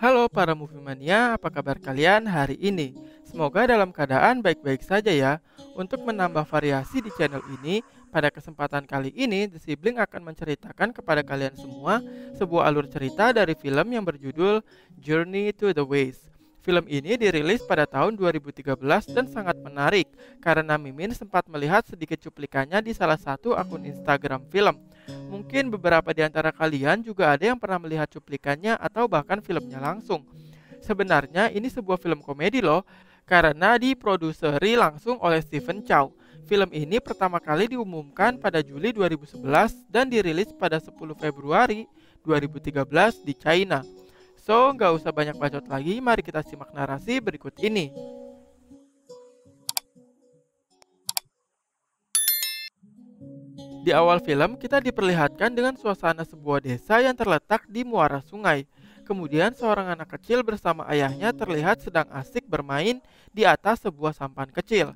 Halo para movie apa kabar kalian hari ini? Semoga dalam keadaan baik-baik saja ya. Untuk menambah variasi di channel ini, pada kesempatan kali ini The Sibling akan menceritakan kepada kalian semua sebuah alur cerita dari film yang berjudul Journey to the Waste. Film ini dirilis pada tahun 2013 dan sangat menarik karena Mimin sempat melihat sedikit cuplikannya di salah satu akun Instagram film. Mungkin beberapa di antara kalian juga ada yang pernah melihat cuplikannya atau bahkan filmnya langsung. Sebenarnya ini sebuah film komedi loh, karena diproduseri langsung oleh Stephen Chow. Film ini pertama kali diumumkan pada Juli 2011 dan dirilis pada 10 Februari 2013 di China. So, nggak usah banyak bacot lagi, mari kita simak narasi berikut ini. Di awal film, kita diperlihatkan dengan suasana sebuah desa yang terletak di muara sungai. Kemudian seorang anak kecil bersama ayahnya terlihat sedang asik bermain di atas sebuah sampan kecil.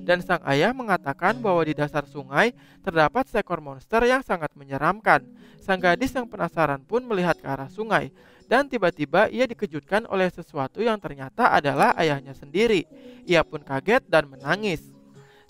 Dan sang ayah mengatakan bahwa di dasar sungai terdapat seekor monster yang sangat menyeramkan. Sang gadis yang penasaran pun melihat ke arah sungai dan tiba-tiba ia dikejutkan oleh sesuatu yang ternyata adalah ayahnya sendiri. Ia pun kaget dan menangis.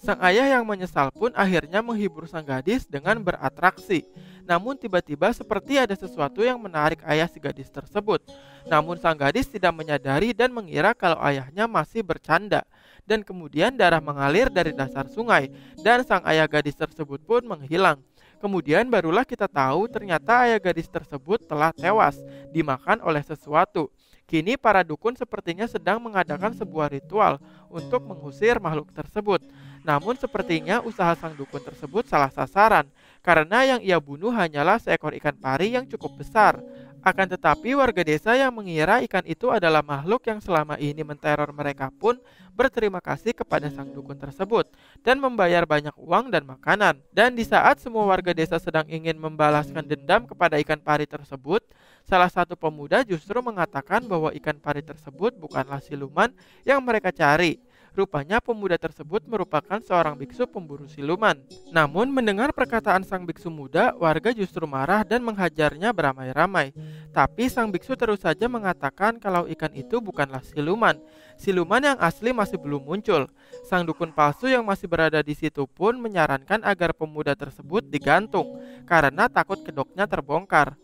Sang ayah yang menyesal pun akhirnya menghibur sang gadis dengan beratraksi. Namun tiba-tiba seperti ada sesuatu yang menarik ayah si gadis tersebut. Namun sang gadis tidak menyadari dan mengira kalau ayahnya masih bercanda. Dan kemudian darah mengalir dari dasar sungai dan sang ayah gadis tersebut pun menghilang. Kemudian barulah kita tahu ternyata ayah gadis tersebut telah tewas dimakan oleh sesuatu. Kini para dukun sepertinya sedang mengadakan hmm. sebuah ritual untuk mengusir makhluk tersebut. Namun sepertinya usaha sang dukun tersebut salah sasaran karena yang ia bunuh hanyalah seekor ikan pari yang cukup besar. Akan tetapi warga desa yang mengira ikan itu adalah makhluk yang selama ini menteror mereka pun berterima kasih kepada sang dukun tersebut dan membayar banyak uang dan makanan. Dan di saat semua warga desa sedang ingin membalaskan dendam kepada ikan pari tersebut, salah satu pemuda justru mengatakan bahwa ikan pari tersebut bukanlah siluman yang mereka cari, Rupanya pemuda tersebut merupakan seorang biksu pemburu siluman. Namun mendengar perkataan sang biksu muda, warga justru marah dan menghajarnya beramai-ramai. Tapi sang biksu terus saja mengatakan kalau ikan itu bukanlah siluman. Siluman yang asli masih belum muncul. Sang dukun palsu yang masih berada di situ pun menyarankan agar pemuda tersebut digantung karena takut kedoknya terbongkar.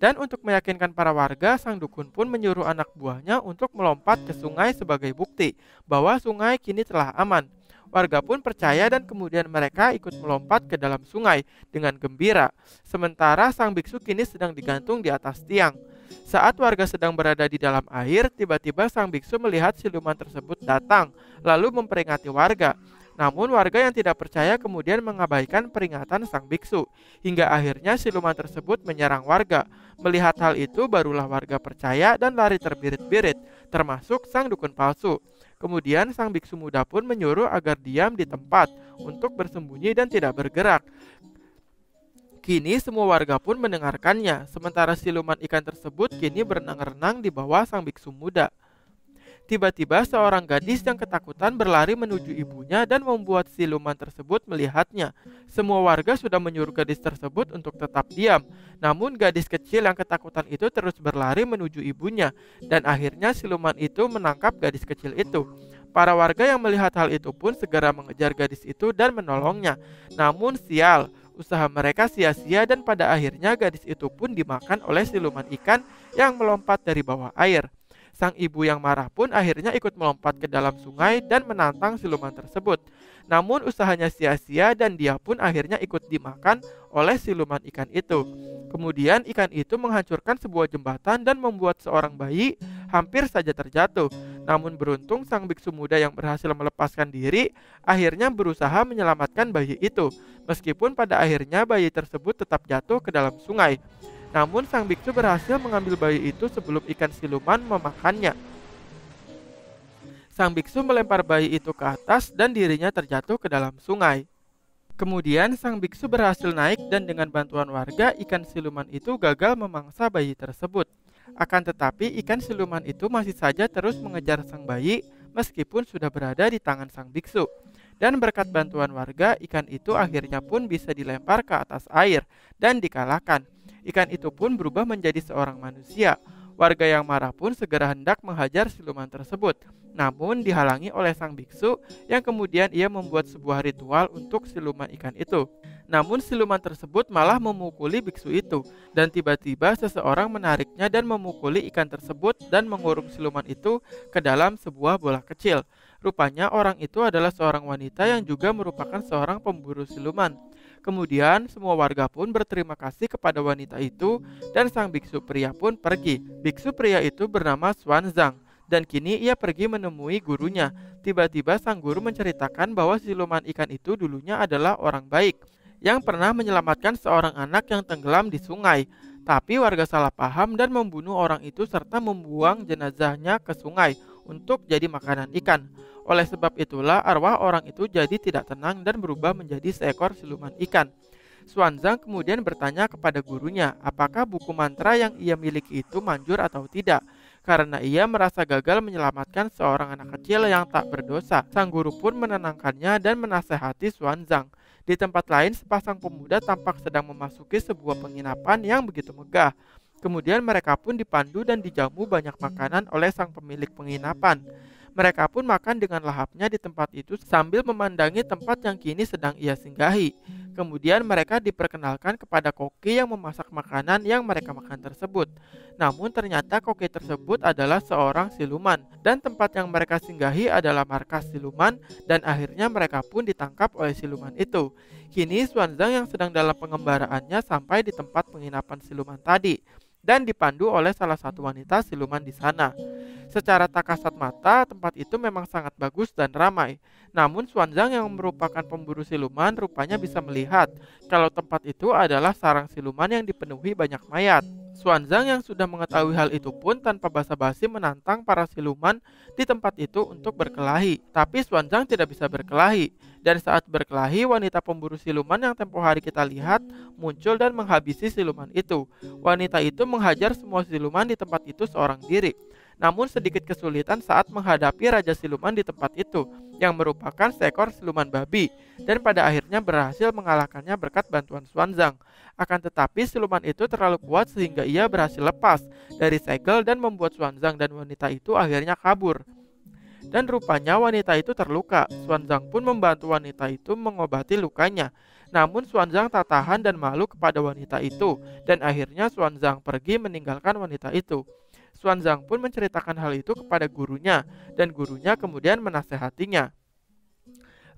Dan untuk meyakinkan para warga, sang dukun pun menyuruh anak buahnya untuk melompat ke sungai sebagai bukti bahwa sungai kini telah aman. Warga pun percaya dan kemudian mereka ikut melompat ke dalam sungai dengan gembira. Sementara sang biksu kini sedang digantung di atas tiang. Saat warga sedang berada di dalam air, tiba-tiba sang biksu melihat siluman tersebut datang, lalu memperingati warga. Namun warga yang tidak percaya kemudian mengabaikan peringatan sang biksu hingga akhirnya siluman tersebut menyerang warga. Melihat hal itu barulah warga percaya dan lari terbirit-birit termasuk sang dukun palsu. Kemudian sang biksu muda pun menyuruh agar diam di tempat untuk bersembunyi dan tidak bergerak. Kini semua warga pun mendengarkannya, sementara siluman ikan tersebut kini berenang-renang di bawah sang biksu muda. Tiba-tiba seorang gadis yang ketakutan berlari menuju ibunya dan membuat siluman tersebut melihatnya. Semua warga sudah menyuruh gadis tersebut untuk tetap diam. Namun gadis kecil yang ketakutan itu terus berlari menuju ibunya dan akhirnya siluman itu menangkap gadis kecil itu. Para warga yang melihat hal itu pun segera mengejar gadis itu dan menolongnya. Namun sial, usaha mereka sia-sia dan pada akhirnya gadis itu pun dimakan oleh siluman ikan yang melompat dari bawah air. Sang ibu yang marah pun akhirnya ikut melompat ke dalam sungai dan menantang siluman tersebut. Namun usahanya sia-sia dan dia pun akhirnya ikut dimakan oleh siluman ikan itu. Kemudian ikan itu menghancurkan sebuah jembatan dan membuat seorang bayi hampir saja terjatuh. Namun beruntung sang biksu muda yang berhasil melepaskan diri akhirnya berusaha menyelamatkan bayi itu. Meskipun pada akhirnya bayi tersebut tetap jatuh ke dalam sungai. Namun sang biksu berhasil mengambil bayi itu sebelum ikan siluman memakannya. Sang biksu melempar bayi itu ke atas dan dirinya terjatuh ke dalam sungai. Kemudian sang biksu berhasil naik dan dengan bantuan warga ikan siluman itu gagal memangsa bayi tersebut. Akan tetapi ikan siluman itu masih saja terus mengejar sang bayi meskipun sudah berada di tangan sang biksu. Dan berkat bantuan warga, ikan itu akhirnya pun bisa dilempar ke atas air dan dikalahkan. Ikan itu pun berubah menjadi seorang manusia. Warga yang marah pun segera hendak menghajar siluman tersebut. Namun dihalangi oleh sang biksu yang kemudian ia membuat sebuah ritual untuk siluman ikan itu. Namun siluman tersebut malah memukuli biksu itu dan tiba-tiba seseorang menariknya dan memukuli ikan tersebut dan mengurung siluman itu ke dalam sebuah bola kecil. Rupanya orang itu adalah seorang wanita yang juga merupakan seorang pemburu siluman. Kemudian semua warga pun berterima kasih kepada wanita itu dan sang biksu pria pun pergi. Biksu pria itu bernama Zhang dan kini ia pergi menemui gurunya. Tiba-tiba sang guru menceritakan bahwa siluman ikan itu dulunya adalah orang baik yang pernah menyelamatkan seorang anak yang tenggelam di sungai. Tapi warga salah paham dan membunuh orang itu serta membuang jenazahnya ke sungai untuk jadi makanan ikan. Oleh sebab itulah arwah orang itu jadi tidak tenang dan berubah menjadi seekor siluman ikan. Xuanzang kemudian bertanya kepada gurunya, apakah buku mantra yang ia miliki itu manjur atau tidak? Karena ia merasa gagal menyelamatkan seorang anak kecil yang tak berdosa. Sang guru pun menenangkannya dan menasehati Xuanzang. Di tempat lain, sepasang pemuda tampak sedang memasuki sebuah penginapan yang begitu megah. Kemudian mereka pun dipandu dan dijamu banyak makanan oleh sang pemilik penginapan. Mereka pun makan dengan lahapnya di tempat itu sambil memandangi tempat yang kini sedang ia singgahi. Kemudian mereka diperkenalkan kepada koki yang memasak makanan yang mereka makan tersebut. Namun ternyata koki tersebut adalah seorang siluman dan tempat yang mereka singgahi adalah markas siluman dan akhirnya mereka pun ditangkap oleh siluman itu. Kini Xuanzang yang sedang dalam pengembaraannya sampai di tempat penginapan siluman tadi dan dipandu oleh salah satu wanita siluman di sana. Secara tak kasat mata, tempat itu memang sangat bagus dan ramai. Namun Swanzang yang merupakan pemburu siluman rupanya bisa melihat kalau tempat itu adalah sarang siluman yang dipenuhi banyak mayat. Swanzang yang sudah mengetahui hal itu pun tanpa basa-basi menantang para siluman di tempat itu untuk berkelahi. Tapi Swanzang tidak bisa berkelahi. Dan saat berkelahi, wanita pemburu siluman yang tempo hari kita lihat muncul dan menghabisi siluman itu. Wanita itu menghajar semua siluman di tempat itu seorang diri namun sedikit kesulitan saat menghadapi raja siluman di tempat itu, yang merupakan seekor siluman babi, dan pada akhirnya berhasil mengalahkannya berkat bantuan Swanzang. Akan tetapi siluman itu terlalu kuat sehingga ia berhasil lepas dari segel dan membuat Swanzang dan wanita itu akhirnya kabur dan rupanya wanita itu terluka. Swanzang pun membantu wanita itu mengobati lukanya. Namun Swanzang tak tahan dan malu kepada wanita itu dan akhirnya Swanzang pergi meninggalkan wanita itu. Zhang pun menceritakan hal itu kepada gurunya dan gurunya kemudian menasehatinya.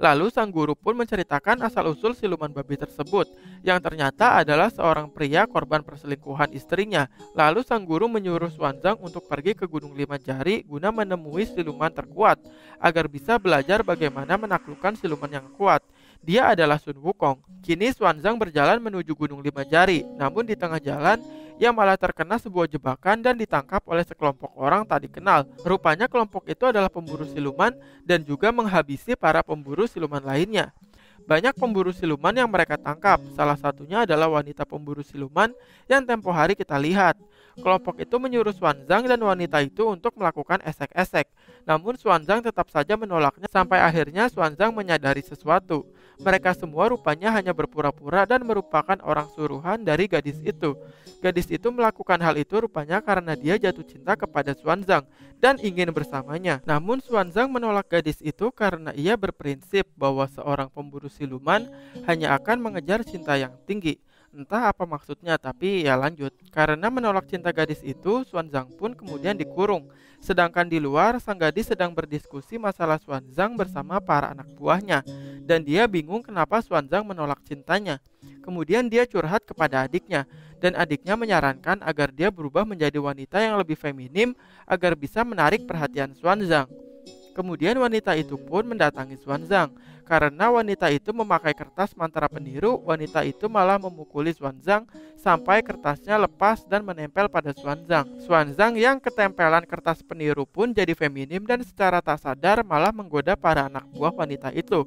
Lalu sang guru pun menceritakan asal-usul siluman babi tersebut yang ternyata adalah seorang pria korban perselingkuhan istrinya. Lalu sang guru menyuruh Zhang untuk pergi ke Gunung Lima Jari guna menemui siluman terkuat agar bisa belajar bagaimana menaklukkan siluman yang kuat. Dia adalah Sun Wukong. Kini Zhang berjalan menuju Gunung Lima Jari, namun di tengah jalan ia malah terkena sebuah jebakan dan ditangkap oleh sekelompok orang tak dikenal. Rupanya kelompok itu adalah pemburu siluman dan juga menghabisi para pemburu siluman lainnya. Banyak pemburu siluman yang mereka tangkap. Salah satunya adalah wanita pemburu siluman yang tempo hari kita lihat. Kelompok itu menyuruh Xuanzang dan wanita itu untuk melakukan esek-esek. Namun Xuanzang tetap saja menolaknya sampai akhirnya Xuanzang menyadari sesuatu. Mereka semua rupanya hanya berpura-pura dan merupakan orang suruhan dari gadis itu. Gadis itu melakukan hal itu rupanya karena dia jatuh cinta kepada Xuanzang dan ingin bersamanya. Namun Xuanzang menolak gadis itu karena ia berprinsip bahwa seorang pemburu siluman hanya akan mengejar cinta yang tinggi. Entah apa maksudnya, tapi ya lanjut. Karena menolak cinta gadis itu, Zhang pun kemudian dikurung. Sedangkan di luar, sang gadis sedang berdiskusi masalah Zhang bersama para anak buahnya. Dan dia bingung kenapa Zhang menolak cintanya. Kemudian dia curhat kepada adiknya. Dan adiknya menyarankan agar dia berubah menjadi wanita yang lebih feminim agar bisa menarik perhatian Zhang. Kemudian wanita itu pun mendatangi Zhang. Karena wanita itu memakai kertas mantra peniru, wanita itu malah memukuli Xuanzang sampai kertasnya lepas dan menempel pada Xuanzang. Xuanzang yang ketempelan kertas peniru pun jadi feminim dan secara tak sadar malah menggoda para anak buah wanita itu.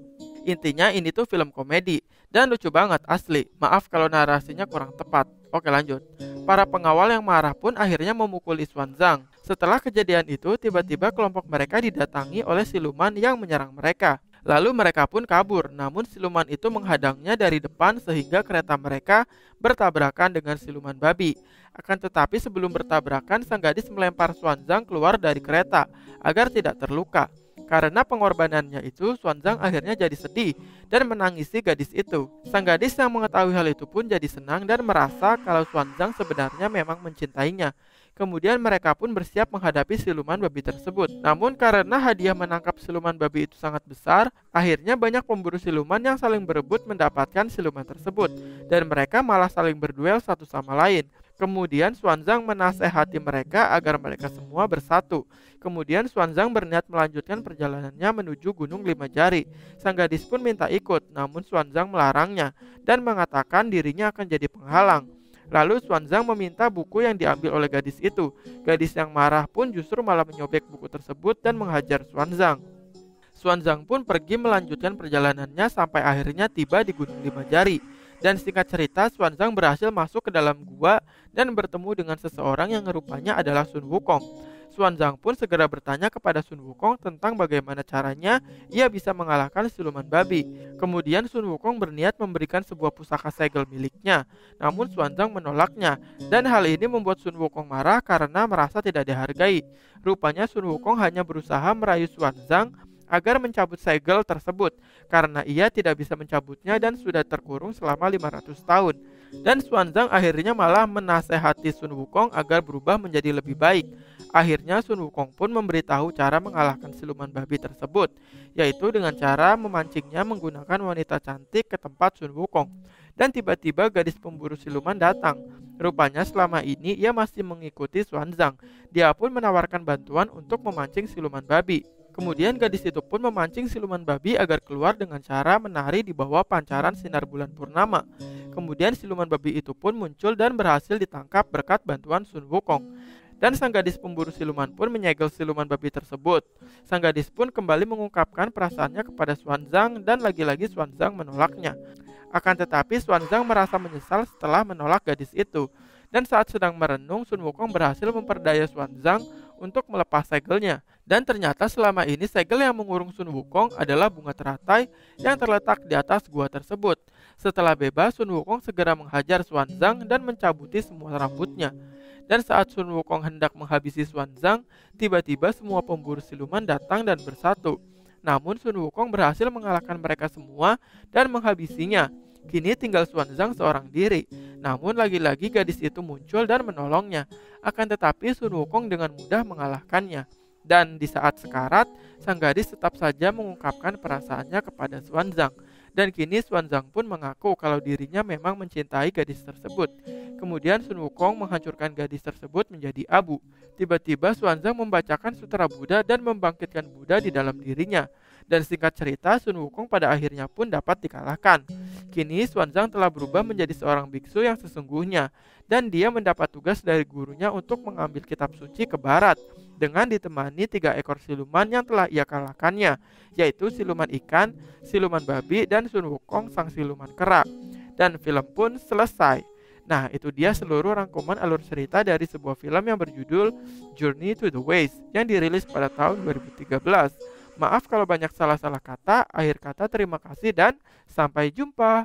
Intinya ini tuh film komedi dan lucu banget asli. Maaf kalau narasinya kurang tepat. Oke lanjut. Para pengawal yang marah pun akhirnya memukuli Xuanzang. Setelah kejadian itu, tiba-tiba kelompok mereka didatangi oleh siluman yang menyerang mereka. Lalu mereka pun kabur, namun siluman itu menghadangnya dari depan sehingga kereta mereka bertabrakan dengan siluman babi. Akan tetapi sebelum bertabrakan, sang gadis melempar Swanzang keluar dari kereta agar tidak terluka. Karena pengorbanannya itu, Zhang akhirnya jadi sedih dan menangisi gadis itu. Sang gadis yang mengetahui hal itu pun jadi senang dan merasa kalau Zhang sebenarnya memang mencintainya. Kemudian mereka pun bersiap menghadapi siluman babi tersebut. Namun karena hadiah menangkap siluman babi itu sangat besar, akhirnya banyak pemburu siluman yang saling berebut mendapatkan siluman tersebut. Dan mereka malah saling berduel satu sama lain. Kemudian Xuanzang menasehati mereka agar mereka semua bersatu. Kemudian Xuanzang berniat melanjutkan perjalanannya menuju Gunung Lima Jari. Sang gadis pun minta ikut, namun Xuanzang melarangnya dan mengatakan dirinya akan jadi penghalang. Lalu Xuanzang meminta buku yang diambil oleh gadis itu. Gadis yang marah pun justru malah menyobek buku tersebut dan menghajar Xuanzang. Xuanzang pun pergi melanjutkan perjalanannya sampai akhirnya tiba di Gunung Lima Jari. Dan singkat cerita, Xuanzang berhasil masuk ke dalam gua dan bertemu dengan seseorang yang rupanya adalah Sun Wukong. Xuan Zhang pun segera bertanya kepada Sun Wukong tentang bagaimana caranya ia bisa mengalahkan siluman babi. Kemudian Sun Wukong berniat memberikan sebuah pusaka segel miliknya, namun Xuan Zhang menolaknya dan hal ini membuat Sun Wukong marah karena merasa tidak dihargai. Rupanya Sun Wukong hanya berusaha merayu Xuan Zhang agar mencabut segel tersebut karena ia tidak bisa mencabutnya dan sudah terkurung selama 500 tahun. Dan Zhang akhirnya malah menasehati Sun Wukong agar berubah menjadi lebih baik. Akhirnya Sun Wukong pun memberitahu cara mengalahkan siluman babi tersebut, yaitu dengan cara memancingnya menggunakan wanita cantik ke tempat Sun Wukong. Dan tiba-tiba gadis pemburu siluman datang. Rupanya selama ini ia masih mengikuti Zhang. Dia pun menawarkan bantuan untuk memancing siluman babi. Kemudian gadis itu pun memancing siluman babi agar keluar dengan cara menari di bawah pancaran sinar bulan purnama. Kemudian siluman babi itu pun muncul dan berhasil ditangkap berkat bantuan Sun Wukong. Dan sang gadis pemburu siluman pun menyegel siluman babi tersebut. Sang gadis pun kembali mengungkapkan perasaannya kepada Xuan Zhang dan lagi-lagi Xuan Zhang menolaknya. Akan tetapi Xuan Zhang merasa menyesal setelah menolak gadis itu. Dan saat sedang merenung, Sun Wukong berhasil memperdaya Xuan Zhang untuk melepas segelnya. Dan ternyata selama ini segel yang mengurung Sun Wukong adalah bunga teratai yang terletak di atas gua tersebut. Setelah bebas, Sun Wukong segera menghajar Xuan Zhang dan mencabuti semua rambutnya. Dan saat Sun Wukong hendak menghabisi Xuan Zhang, tiba-tiba semua pemburu siluman datang dan bersatu. Namun Sun Wukong berhasil mengalahkan mereka semua dan menghabisinya. Kini tinggal Xuan Zhang seorang diri. Namun lagi-lagi gadis itu muncul dan menolongnya. Akan tetapi Sun Wukong dengan mudah mengalahkannya. Dan di saat sekarat, sang gadis tetap saja mengungkapkan perasaannya kepada Xuan Zhang. Dan kini Xuan Zhang pun mengaku kalau dirinya memang mencintai gadis tersebut. Kemudian Sun Wukong menghancurkan gadis tersebut menjadi abu. Tiba-tiba Xuan Zhang membacakan sutra Buddha dan membangkitkan Buddha di dalam dirinya. Dan singkat cerita, Sun Wukong pada akhirnya pun dapat dikalahkan. Kini Xuan Zhang telah berubah menjadi seorang biksu yang sesungguhnya, dan dia mendapat tugas dari gurunya untuk mengambil kitab suci ke barat dengan ditemani tiga ekor siluman yang telah ia kalahkannya, yaitu siluman ikan, siluman babi, dan Sun Wukong sang siluman kerak. Dan film pun selesai. Nah, itu dia seluruh rangkuman alur cerita dari sebuah film yang berjudul Journey to the Waste yang dirilis pada tahun 2013. Maaf kalau banyak salah-salah kata. Akhir kata terima kasih dan sampai jumpa.